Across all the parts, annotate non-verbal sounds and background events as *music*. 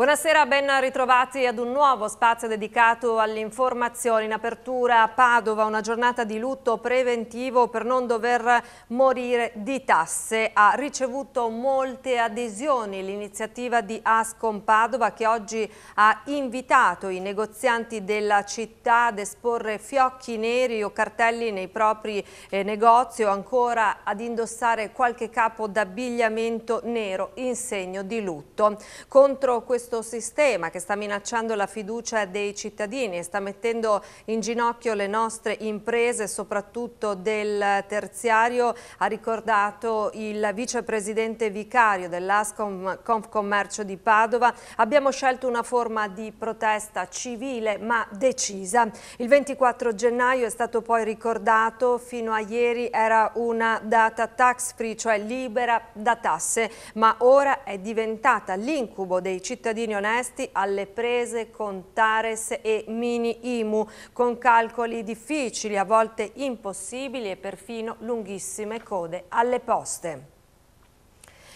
Buonasera, ben ritrovati ad un nuovo spazio dedicato all'informazione. In apertura a Padova una giornata di lutto preventivo per non dover morire di tasse. Ha ricevuto molte adesioni l'iniziativa di Ascom Padova che oggi ha invitato i negozianti della città ad esporre fiocchi neri o cartelli nei propri eh, negozi o ancora ad indossare qualche capo d'abbigliamento nero in segno di lutto. Contro questo questo sistema che sta minacciando la fiducia dei cittadini e sta mettendo in ginocchio le nostre imprese, soprattutto del terziario, ha ricordato il vicepresidente vicario dell'Ascom Confcommercio di Padova. Abbiamo scelto una forma di protesta civile ma decisa. Il 24 gennaio è stato poi ricordato, fino a ieri era una data tax free, cioè libera da tasse, ma ora è diventata l'incubo dei cittadini cittadini onesti alle prese con Tares e Mini Imu, con calcoli difficili, a volte impossibili e perfino lunghissime code alle poste.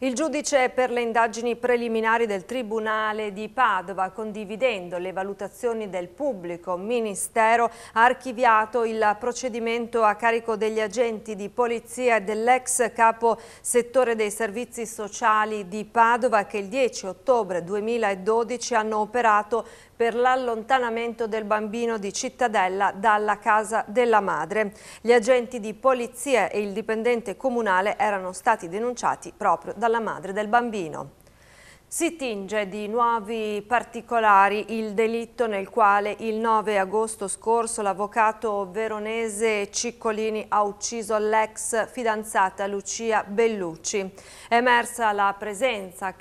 Il giudice per le indagini preliminari del Tribunale di Padova, condividendo le valutazioni del pubblico ministero, ha archiviato il procedimento a carico degli agenti di polizia e dell'ex capo settore dei servizi sociali di Padova che il 10 ottobre 2012 hanno operato per l'allontanamento del bambino di Cittadella dalla casa della madre. Gli agenti di polizia e il dipendente comunale erano stati denunciati proprio da dalla madre del bambino. Si tinge di nuovi particolari il delitto nel quale il 9 agosto scorso l'avvocato veronese Ciccolini ha ucciso l'ex fidanzata Lucia Bellucci. È emersa la presenza,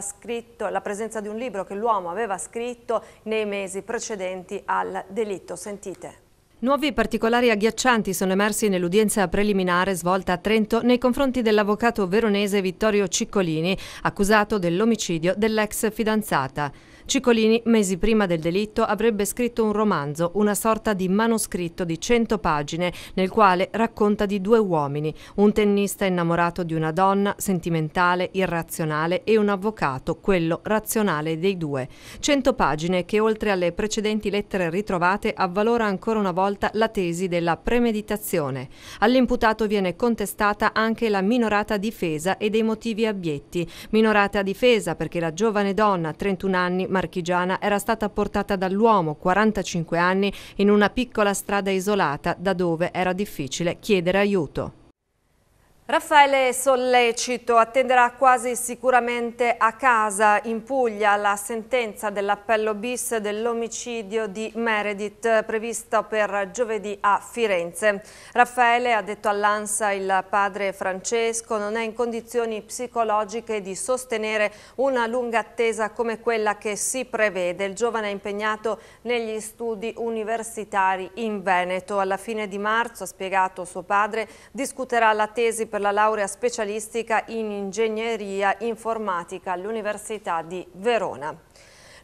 scritto, la presenza di un libro che l'uomo aveva scritto nei mesi precedenti al delitto. Sentite. Nuovi particolari agghiaccianti sono emersi nell'udienza preliminare svolta a Trento nei confronti dell'avvocato veronese Vittorio Ciccolini, accusato dell'omicidio dell'ex fidanzata. Ciccolini, mesi prima del delitto, avrebbe scritto un romanzo, una sorta di manoscritto di 100 pagine, nel quale racconta di due uomini, un tennista innamorato di una donna, sentimentale, irrazionale, e un avvocato, quello razionale dei due. 100 pagine che, oltre alle precedenti lettere ritrovate, avvalora ancora una volta la tesi della premeditazione. All'imputato viene contestata anche la minorata difesa e dei motivi abietti. Minorata difesa perché la giovane donna, 31 anni, marchigiana era stata portata dall'uomo, 45 anni, in una piccola strada isolata da dove era difficile chiedere aiuto. Raffaele Sollecito attenderà quasi sicuramente a casa in Puglia la sentenza dell'appello bis dell'omicidio di Meredith prevista per giovedì a Firenze. Raffaele ha detto all'Ansa il padre Francesco non è in condizioni psicologiche di sostenere una lunga attesa come quella che si prevede. Il giovane è impegnato negli studi universitari in Veneto. Alla fine di marzo, ha spiegato suo padre, discuterà la tesi per la laurea specialistica in ingegneria informatica all'Università di Verona.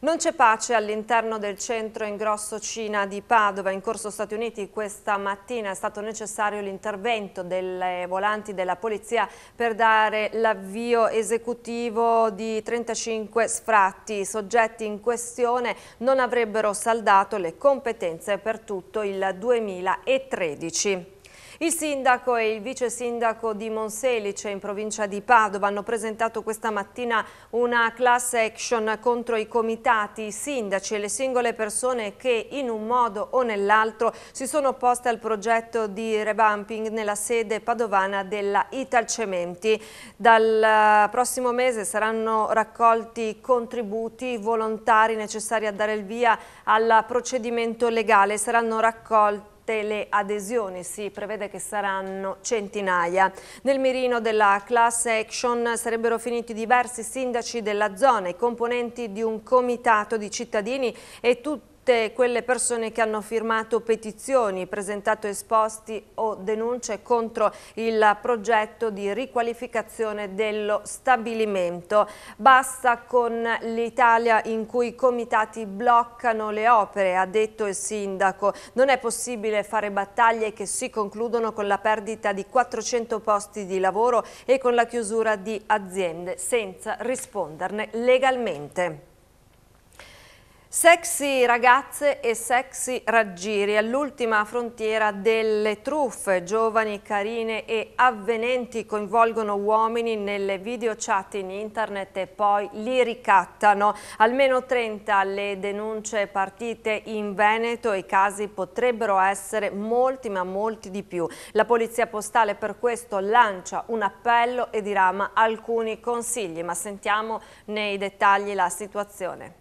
Non c'è pace all'interno del centro in grosso Cina di Padova. In corso Stati Uniti questa mattina è stato necessario l'intervento delle volanti della polizia per dare l'avvio esecutivo di 35 sfratti. I soggetti in questione non avrebbero saldato le competenze per tutto il 2013. Il sindaco e il vice sindaco di Monselice in provincia di Padova hanno presentato questa mattina una class action contro i comitati, i sindaci e le singole persone che in un modo o nell'altro si sono opposte al progetto di revamping nella sede padovana della Italcementi. Dal eh, prossimo mese saranno raccolti contributi volontari necessari a dare il via al procedimento legale, saranno raccolti tutte le adesioni, si prevede che saranno centinaia. Nel mirino della class action sarebbero finiti diversi sindaci della zona, i componenti di un comitato di cittadini e tutti tutte quelle persone che hanno firmato petizioni, presentato esposti o denunce contro il progetto di riqualificazione dello stabilimento. Basta con l'Italia in cui i comitati bloccano le opere, ha detto il sindaco. Non è possibile fare battaglie che si concludono con la perdita di 400 posti di lavoro e con la chiusura di aziende senza risponderne legalmente. Sexy ragazze e sexy raggiri, all'ultima frontiera delle truffe, giovani, carine e avvenenti coinvolgono uomini nelle video chat in internet e poi li ricattano. Almeno 30 le denunce partite in Veneto i casi potrebbero essere molti ma molti di più. La Polizia Postale per questo lancia un appello e dirama alcuni consigli, ma sentiamo nei dettagli la situazione.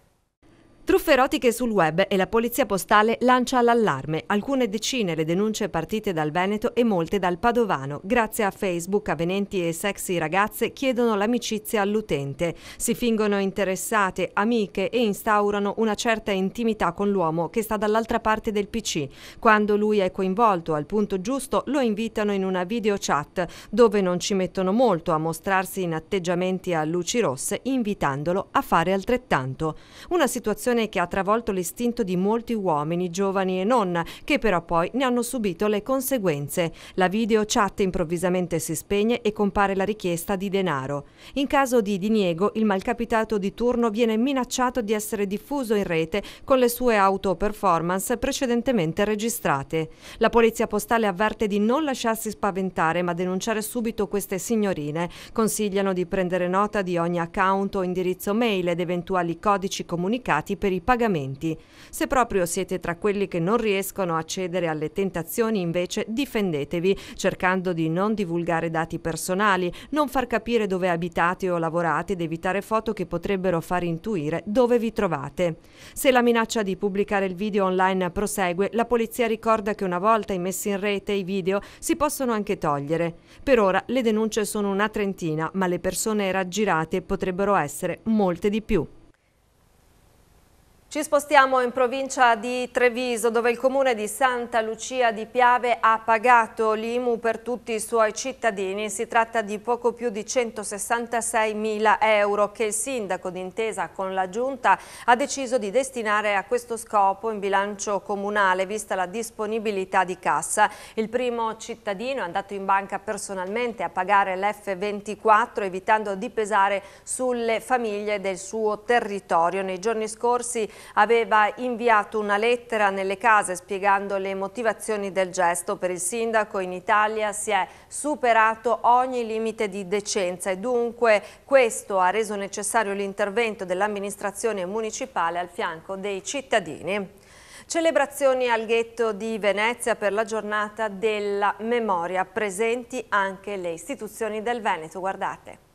Truffe erotiche sul web e la polizia postale lancia l'allarme. Alcune decine le denunce partite dal Veneto e molte dal Padovano. Grazie a Facebook avvenenti e sexy ragazze chiedono l'amicizia all'utente. Si fingono interessate, amiche e instaurano una certa intimità con l'uomo che sta dall'altra parte del PC. Quando lui è coinvolto al punto giusto lo invitano in una video chat dove non ci mettono molto a mostrarsi in atteggiamenti a luci rosse invitandolo a fare altrettanto. Una situazione situazione che ha travolto l'istinto di molti uomini, giovani e non, che però poi ne hanno subito le conseguenze. La video chat improvvisamente si spegne e compare la richiesta di denaro. In caso di diniego, il malcapitato di turno viene minacciato di essere diffuso in rete con le sue auto-performance precedentemente registrate. La polizia postale avverte di non lasciarsi spaventare ma denunciare subito queste signorine. Consigliano di prendere nota di ogni account o indirizzo mail ed eventuali codici comunicati per per i pagamenti. Se proprio siete tra quelli che non riescono a cedere alle tentazioni, invece difendetevi cercando di non divulgare dati personali, non far capire dove abitate o lavorate ed evitare foto che potrebbero far intuire dove vi trovate. Se la minaccia di pubblicare il video online prosegue, la polizia ricorda che una volta immessi in rete i video si possono anche togliere. Per ora le denunce sono una trentina, ma le persone raggirate potrebbero essere molte di più. Ci spostiamo in provincia di Treviso dove il comune di Santa Lucia di Piave ha pagato l'IMU per tutti i suoi cittadini. Si tratta di poco più di 166 mila euro che il sindaco d'intesa con la giunta ha deciso di destinare a questo scopo in bilancio comunale vista la disponibilità di cassa. Il primo cittadino è andato in banca personalmente a pagare l'F24 evitando di pesare sulle famiglie del suo territorio. Nei giorni scorsi aveva inviato una lettera nelle case spiegando le motivazioni del gesto. Per il sindaco in Italia si è superato ogni limite di decenza e dunque questo ha reso necessario l'intervento dell'amministrazione municipale al fianco dei cittadini. Celebrazioni al ghetto di Venezia per la giornata della memoria, presenti anche le istituzioni del Veneto, guardate.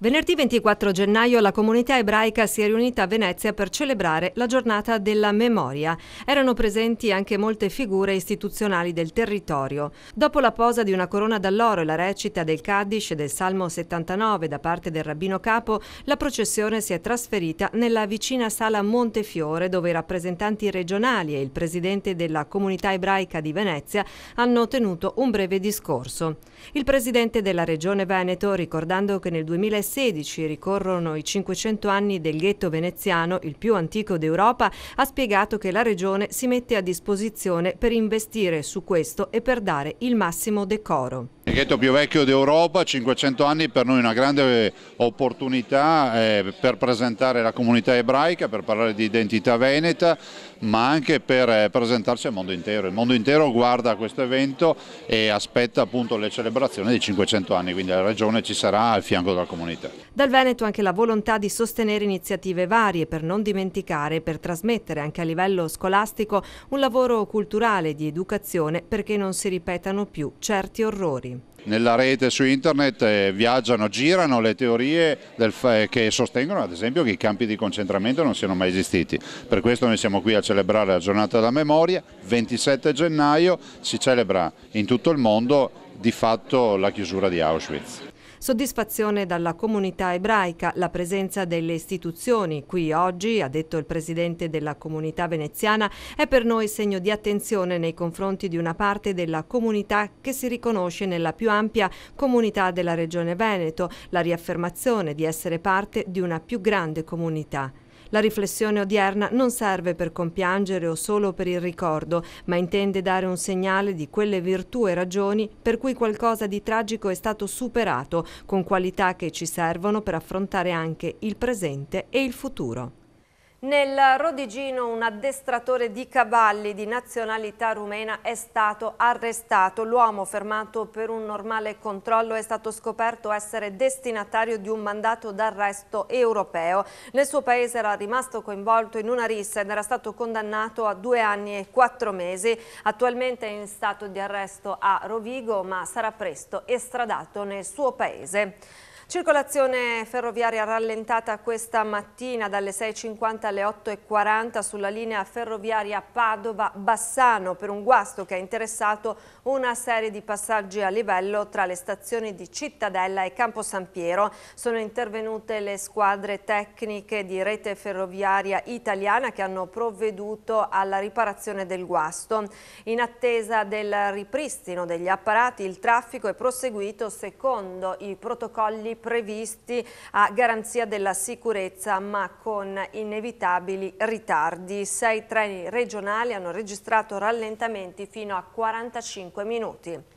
Venerdì 24 gennaio la comunità ebraica si è riunita a Venezia per celebrare la giornata della memoria. Erano presenti anche molte figure istituzionali del territorio. Dopo la posa di una corona d'alloro e la recita del Kaddish e del Salmo 79 da parte del rabbino capo, la processione si è trasferita nella vicina sala Montefiore dove i rappresentanti regionali e il presidente della comunità ebraica di Venezia hanno tenuto un breve discorso. Il presidente della regione Veneto, ricordando che nel 2006 2016 ricorrono i 500 anni del ghetto veneziano, il più antico d'Europa, ha spiegato che la Regione si mette a disposizione per investire su questo e per dare il massimo decoro. Il ghetto più vecchio d'Europa, 500 anni, per noi una grande opportunità eh, per presentare la comunità ebraica, per parlare di identità veneta, ma anche per eh, presentarsi al mondo intero. Il mondo intero guarda questo evento e aspetta appunto le celebrazioni dei 500 anni, quindi la regione ci sarà al fianco della comunità. Dal Veneto anche la volontà di sostenere iniziative varie per non dimenticare, per trasmettere anche a livello scolastico un lavoro culturale di educazione perché non si ripetano più certi orrori. Nella rete su internet eh, viaggiano, girano le teorie eh, che sostengono ad esempio che i campi di concentramento non siano mai esistiti. Per questo noi siamo qui a celebrare la giornata della memoria, 27 gennaio si celebra in tutto il mondo di fatto la chiusura di Auschwitz. Soddisfazione dalla comunità ebraica, la presenza delle istituzioni qui oggi, ha detto il presidente della comunità veneziana, è per noi segno di attenzione nei confronti di una parte della comunità che si riconosce nella più ampia comunità della regione Veneto, la riaffermazione di essere parte di una più grande comunità. La riflessione odierna non serve per compiangere o solo per il ricordo, ma intende dare un segnale di quelle virtù e ragioni per cui qualcosa di tragico è stato superato, con qualità che ci servono per affrontare anche il presente e il futuro. Nel Rodigino un addestratore di cavalli di nazionalità rumena è stato arrestato. L'uomo fermato per un normale controllo è stato scoperto essere destinatario di un mandato d'arresto europeo. Nel suo paese era rimasto coinvolto in una rissa ed era stato condannato a due anni e quattro mesi. Attualmente è in stato di arresto a Rovigo ma sarà presto estradato nel suo paese. Circolazione ferroviaria rallentata questa mattina dalle 6.50 alle 8.40 sulla linea ferroviaria Padova-Bassano per un guasto che ha interessato una serie di passaggi a livello tra le stazioni di Cittadella e Campo San Piero. Sono intervenute le squadre tecniche di rete ferroviaria italiana che hanno provveduto alla riparazione del guasto. In attesa del ripristino degli apparati il traffico è proseguito secondo i protocolli previsti a garanzia della sicurezza ma con inevitabili ritardi. Sei treni regionali hanno registrato rallentamenti fino a 45 minuti.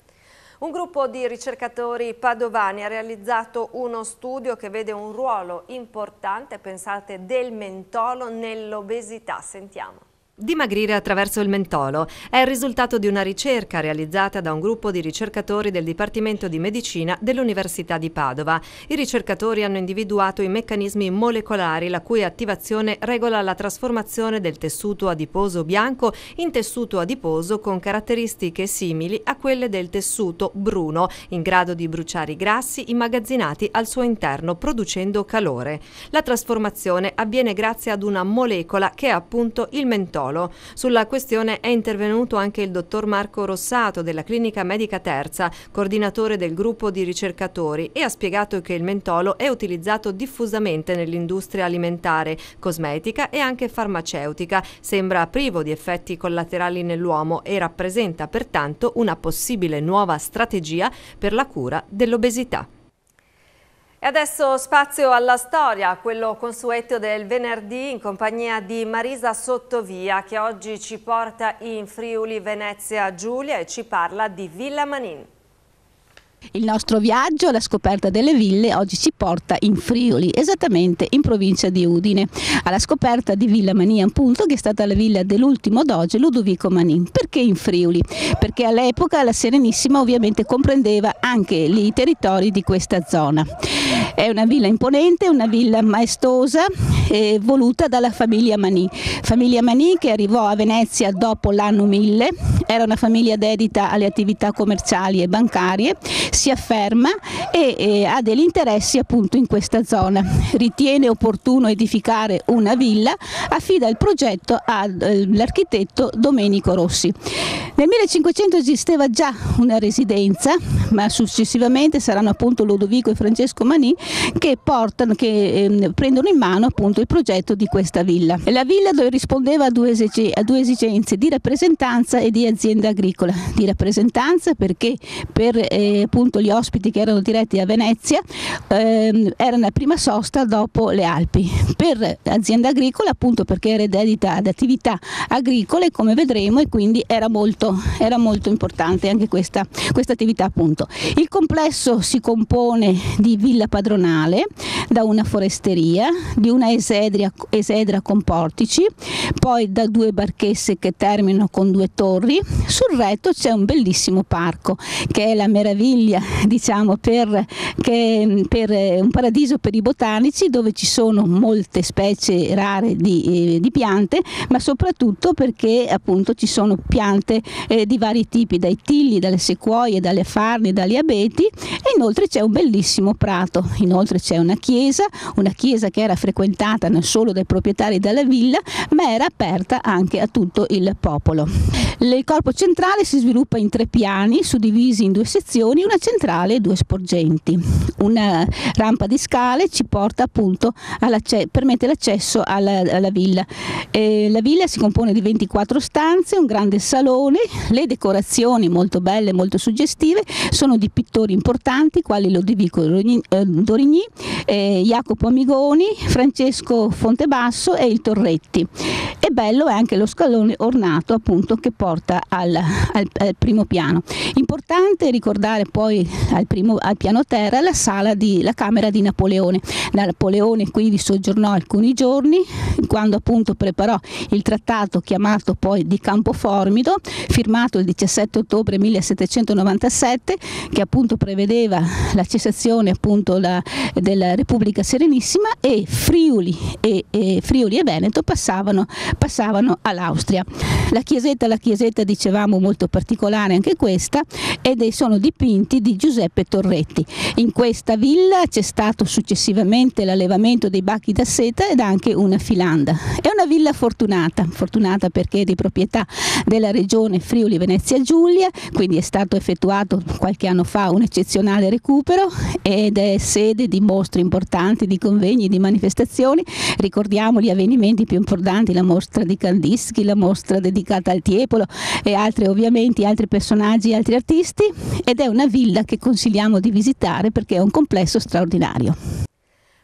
Un gruppo di ricercatori padovani ha realizzato uno studio che vede un ruolo importante, pensate, del mentolo nell'obesità. Sentiamo. Dimagrire attraverso il mentolo è il risultato di una ricerca realizzata da un gruppo di ricercatori del Dipartimento di Medicina dell'Università di Padova. I ricercatori hanno individuato i meccanismi molecolari la cui attivazione regola la trasformazione del tessuto adiposo bianco in tessuto adiposo con caratteristiche simili a quelle del tessuto bruno, in grado di bruciare i grassi immagazzinati al suo interno producendo calore. La trasformazione avviene grazie ad una molecola che è appunto il mentolo Sassuolo. Sulla questione è intervenuto anche il dottor Marco Rossato della Clinica Medica Terza, coordinatore del gruppo di ricercatori, e ha spiegato che il mentolo è utilizzato diffusamente nell'industria alimentare, cosmetica e anche farmaceutica. Sembra privo di effetti collaterali nell'uomo e rappresenta pertanto una possibile nuova strategia per la cura dell'obesità. E adesso spazio alla storia, quello consueto del venerdì in compagnia di Marisa Sottovia che oggi ci porta in Friuli Venezia Giulia e ci parla di Villa Manin. Il nostro viaggio alla scoperta delle ville oggi ci porta in Friuli, esattamente in provincia di Udine, alla scoperta di Villa Mania, appunto, che è stata la villa dell'ultimo doge Ludovico Manin. Perché in Friuli? Perché all'epoca la Serenissima ovviamente comprendeva anche i territori di questa zona. È una villa imponente, una villa maestosa eh, voluta dalla famiglia Manin. Famiglia Manin che arrivò a Venezia dopo l'anno 1000, era una famiglia dedita alle attività commerciali e bancarie, si afferma e eh, ha degli interessi appunto in questa zona. Ritiene opportuno edificare una villa, affida il progetto all'architetto eh, Domenico Rossi. Nel 1500 esisteva già una residenza, ma successivamente saranno appunto Ludovico e Francesco Manì che, portano, che eh, prendono in mano appunto il progetto di questa villa. La villa dove rispondeva a due, a due esigenze di rappresentanza e di azienda agricola. Di rappresentanza perché per eh, appunto gli ospiti che erano diretti a Venezia, ehm, era la prima sosta dopo le Alpi. Per azienda agricola appunto perché era dedita ad attività agricole come vedremo e quindi era molto, era molto importante anche questa, questa attività appunto. Il complesso si compone di villa padronale, da una foresteria, di una esedria, esedra con portici, poi da due barchesse che terminano con due torri, sul retto c'è un bellissimo parco che è la meraviglia Sicilia *laughs* diciamo, per, che, per eh, un paradiso per i botanici dove ci sono molte specie rare di, eh, di piante ma soprattutto perché appunto ci sono piante eh, di vari tipi dai tilli, dalle sequoie, dalle farne, dagli abeti e inoltre c'è un bellissimo prato, inoltre c'è una chiesa, una chiesa che era frequentata non solo dai proprietari della villa ma era aperta anche a tutto il popolo. Il corpo centrale si sviluppa in tre piani, suddivisi in due sezioni, una centrale e due sporgenti. Una rampa di scale ci porta appunto permette l'accesso alla, alla, villa. Eh, la villa si compone di 24 stanze, un grande salone, le decorazioni molto belle, molto suggestive, sono di pittori importanti quali Lodovico eh, Dorigny, eh, Jacopo Amigoni, Francesco Fontebasso e il Torretti. E bello è anche lo scalone ornato appunto che porta riporta al, al, al primo piano. Importante ricordare poi al, primo, al piano terra la, sala di, la camera di Napoleone. Napoleone qui vi soggiornò alcuni giorni quando appunto preparò il trattato chiamato poi di Campo Formido, firmato il 17 ottobre 1797, che appunto prevedeva la cessazione appunto la, della Repubblica Serenissima e Friuli e, e, Friuli e Veneto passavano, passavano all'Austria. La chiesetta, la chiesetta Rosetta dicevamo molto particolare anche questa ed sono dipinti di Giuseppe Torretti. In questa villa c'è stato successivamente l'allevamento dei bacchi da seta ed anche una filanda. È una villa fortunata, fortunata perché è di proprietà della regione Friuli Venezia Giulia, quindi è stato effettuato qualche anno fa un eccezionale recupero ed è sede di mostre importanti, di convegni, di manifestazioni. Ricordiamo gli avvenimenti più importanti, la mostra di Kandinsky, la mostra dedicata al Tiepolo, Paolo e altri ovviamente altri personaggi, altri artisti ed è una villa che consigliamo di visitare perché è un complesso straordinario.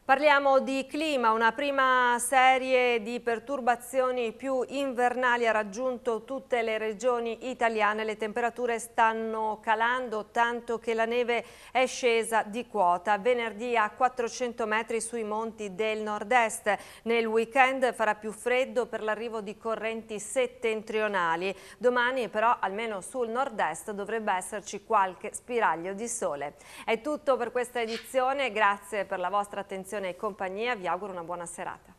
Parliamo di clima, una prima serie di perturbazioni più invernali ha raggiunto tutte le regioni italiane, le temperature stanno calando tanto che la neve è scesa di quota, venerdì a 400 metri sui monti del nord-est, nel weekend farà più freddo per l'arrivo di correnti settentrionali, domani però almeno sul nord-est dovrebbe esserci qualche spiraglio di sole. È tutto per questa edizione, grazie per la vostra attenzione Comunicazione e Compagnia vi auguro una buona serata.